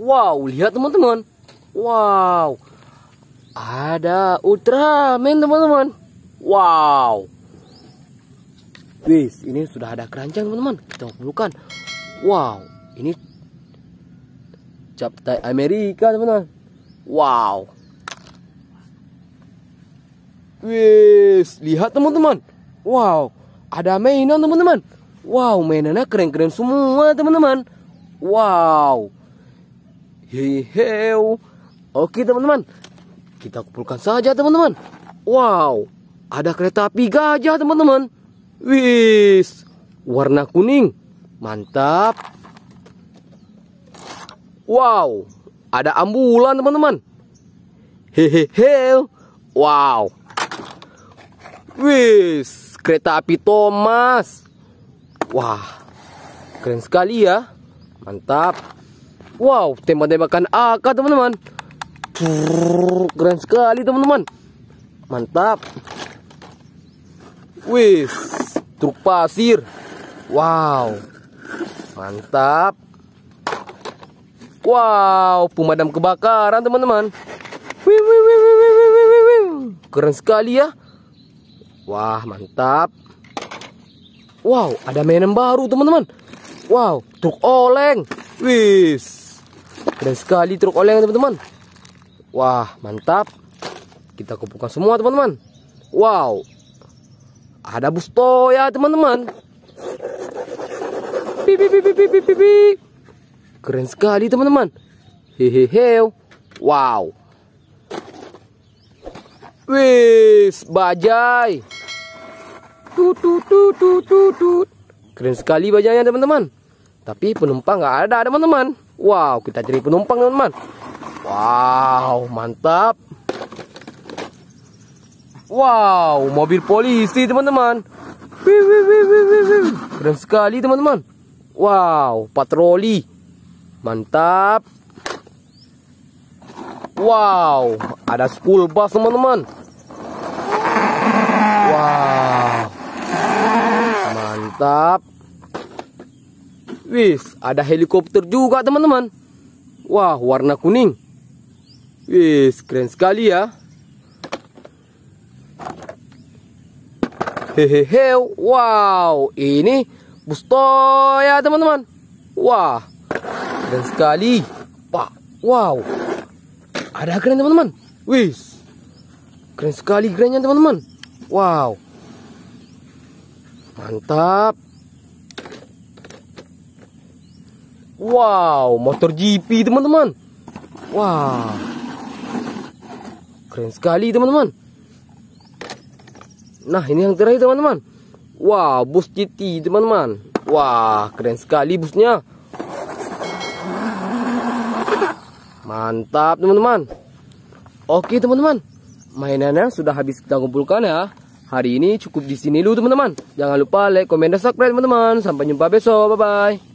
Wow, lihat teman-teman. Wow. Ada Ultraman teman-teman. Wow. Wis, ini sudah ada keranjang teman-teman. Kita kumpulkan. Wow, ini Captain Amerika teman-teman. Wow. Wis, lihat teman-teman. Wow, ada mainan teman-teman. Wow, mainannya keren-keren semua teman-teman. Wow. Heheu. Oke teman-teman, kita kumpulkan saja teman-teman. Wow, ada kereta api gajah teman-teman. Wis, warna kuning, mantap. Wow, ada ambulan teman-teman. Hehehe, wow. Wis, kereta api Thomas. Wah, keren sekali ya. Mantap. Wow, tembak-tembakan AK teman-teman. Keren sekali teman-teman. Mantap. Wih, truk pasir. Wow. Mantap. Wow, pemadam kebakaran teman-teman. Keren sekali ya. Wah, mantap. Wow, ada mainan baru teman-teman. Wow, truk oleng. Wih. Keren sekali truk oleng teman-teman. Wah mantap. Kita kumpulkan semua teman-teman. Wow. Ada bus ya teman-teman. Keren sekali teman-teman. Hehehe. Wow. Wis bajai. Tut Keren sekali bajainya teman-teman. Tapi penumpang nggak ada teman-teman. Wow, kita jadi penumpang teman-teman. Wow, mantap. Wow, mobil polisi teman-teman. Keren sekali teman-teman. Wow, patroli. Mantap. Wow, ada school bus teman-teman. Wow. Mantap. Wih, ada helikopter juga teman-teman. Wah, warna kuning. Wih, keren sekali ya. Hehehe, wow, ini bus ya teman-teman. Wah, keren sekali. Wah, wow. Ada keren teman-teman. Wih, keren sekali kerennya teman-teman. Wow, mantap. Wow, motor GP teman-teman. Wow. Keren sekali teman-teman. Nah, ini yang terakhir teman-teman. wow, bus GT teman-teman. Wah, keren sekali busnya. Mantap teman-teman. Oke teman-teman. Mainannya sudah habis kita kumpulkan ya. Hari ini cukup di sini dulu teman-teman. Jangan lupa like, komen, dan subscribe teman-teman. Sampai jumpa besok. Bye-bye.